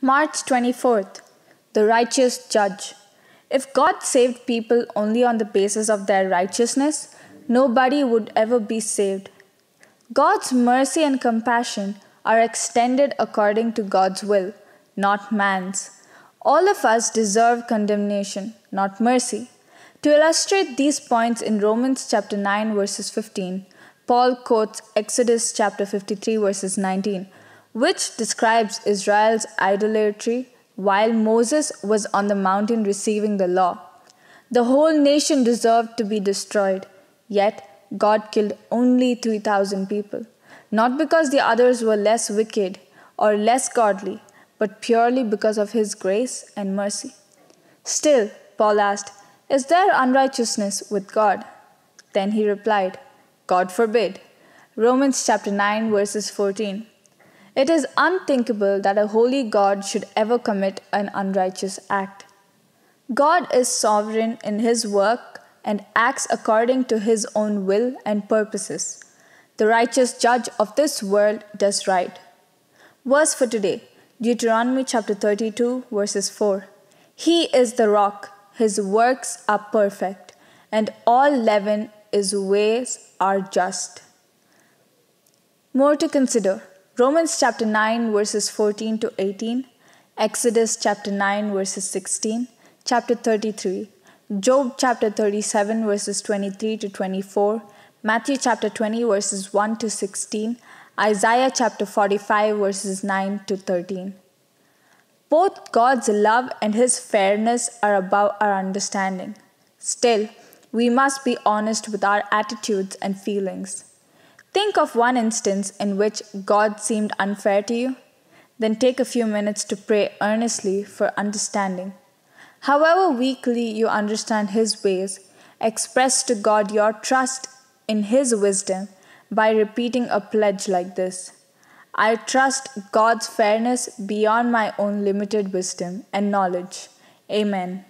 March 24th, the righteous judge. If God saved people only on the basis of their righteousness, nobody would ever be saved. God's mercy and compassion are extended according to God's will, not man's. All of us deserve condemnation, not mercy. To illustrate these points in Romans chapter 9 verses 15, Paul quotes Exodus chapter 53 verses 19 which describes Israel's idolatry while Moses was on the mountain receiving the law. The whole nation deserved to be destroyed, yet God killed only 3,000 people, not because the others were less wicked or less godly, but purely because of His grace and mercy. Still, Paul asked, Is there unrighteousness with God? Then he replied, God forbid. Romans chapter 9, verses 14. It is unthinkable that a holy God should ever commit an unrighteous act. God is sovereign in his work and acts according to his own will and purposes. The righteous judge of this world does right. Verse for today Deuteronomy chapter 32, verses 4. He is the rock, his works are perfect, and all leaven, his ways are just. More to consider. Romans chapter 9, verses 14 to 18, Exodus chapter 9, verses 16, chapter 33, Job chapter 37, verses 23 to 24, Matthew chapter 20, verses 1 to 16, Isaiah chapter 45, verses 9 to 13. Both God's love and His fairness are above our understanding. Still, we must be honest with our attitudes and feelings. Think of one instance in which God seemed unfair to you, then take a few minutes to pray earnestly for understanding. However weakly you understand His ways, express to God your trust in His wisdom by repeating a pledge like this I trust God's fairness beyond my own limited wisdom and knowledge. Amen.